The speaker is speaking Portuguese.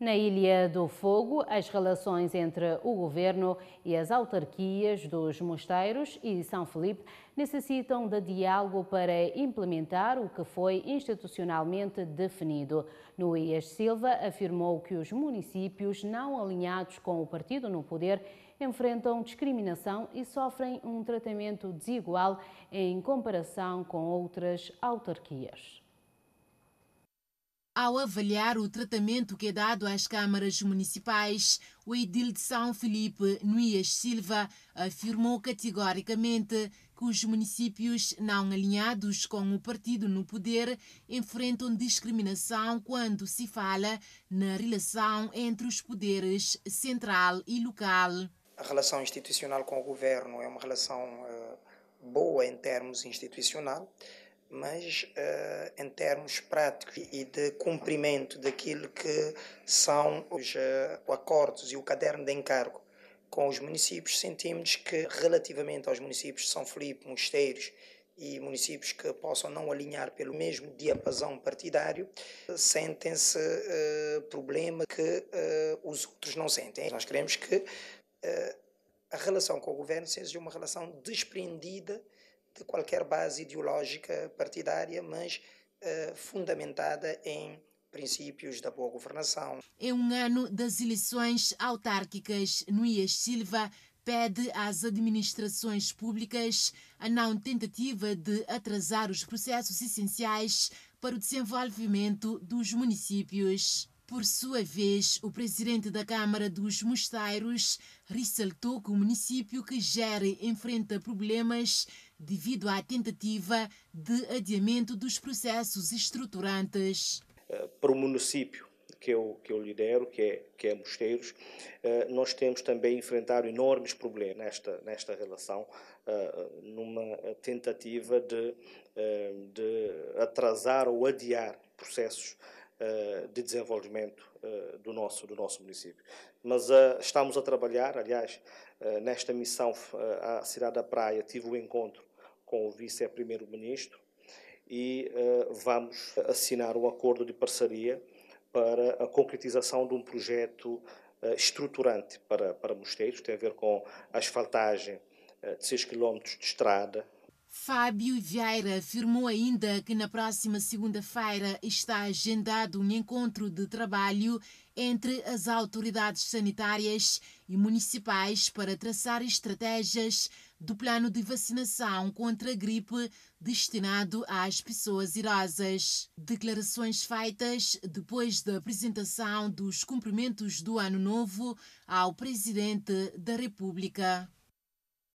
Na Ilha do Fogo, as relações entre o governo e as autarquias dos Mosteiros e São Felipe necessitam de diálogo para implementar o que foi institucionalmente definido. Noías Silva afirmou que os municípios não alinhados com o partido no poder enfrentam discriminação e sofrem um tratamento desigual em comparação com outras autarquias. Ao avaliar o tratamento que é dado às câmaras municipais, o edil de São Felipe, Nuias Silva, afirmou categoricamente que os municípios não alinhados com o partido no poder enfrentam discriminação quando se fala na relação entre os poderes central e local. A relação institucional com o governo é uma relação eh, boa em termos institucional mas uh, em termos práticos e de cumprimento daquilo que são os uh, acordos e o caderno de encargo com os municípios, sentimos que relativamente aos municípios de São Felipe, Mosteiros e municípios que possam não alinhar pelo mesmo diapasão partidário, sentem-se uh, problema que os outros não sentem. Nós queremos que a relação com o governo seja uma relação desprendida de qualquer base ideológica partidária, mas uh, fundamentada em princípios da boa governação. É um ano das eleições autárquicas. Nuias Silva pede às administrações públicas a não tentativa de atrasar os processos essenciais para o desenvolvimento dos municípios. Por sua vez, o presidente da Câmara dos Mosteiros ressaltou que o município que gere enfrenta problemas devido à tentativa de adiamento dos processos estruturantes. Eh, para o município que eu, que eu lidero, que é, que é Mosteiros, eh, nós temos também enfrentado enormes problemas nesta, nesta relação, eh, numa tentativa de, de atrasar ou adiar processos eh, de desenvolvimento eh, do nosso, do nosso município. Mas eh, estamos a trabalhar, aliás, nesta missão à cidade da Praia, tive o um encontro com o vice-primeiro-ministro é e vamos assinar um acordo de parceria para a concretização de um projeto estruturante para, para Mosteiros, tem a ver com a asfaltagem de 6 km de estrada Fábio Vieira afirmou ainda que na próxima segunda-feira está agendado um encontro de trabalho entre as autoridades sanitárias e municipais para traçar estratégias do plano de vacinação contra a gripe destinado às pessoas idosas. Declarações feitas depois da apresentação dos cumprimentos do Ano Novo ao Presidente da República.